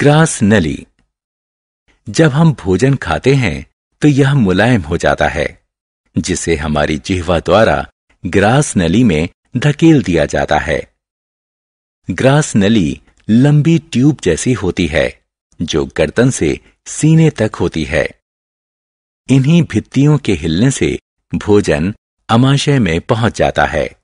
grass नली जब हम भोजन खाते हैं तो यह मुलायम हो जाता है जिसे हमारी जिहवा द्वारा ग्रास नली में धकेल दिया जाता है ग्रास नली लंबी ट्यूब जैसी होती है जो गर्दन से सीने तक होती है इन्हीं भित्तियों के हिलने से भोजन अमाशय में पहुंच जाता है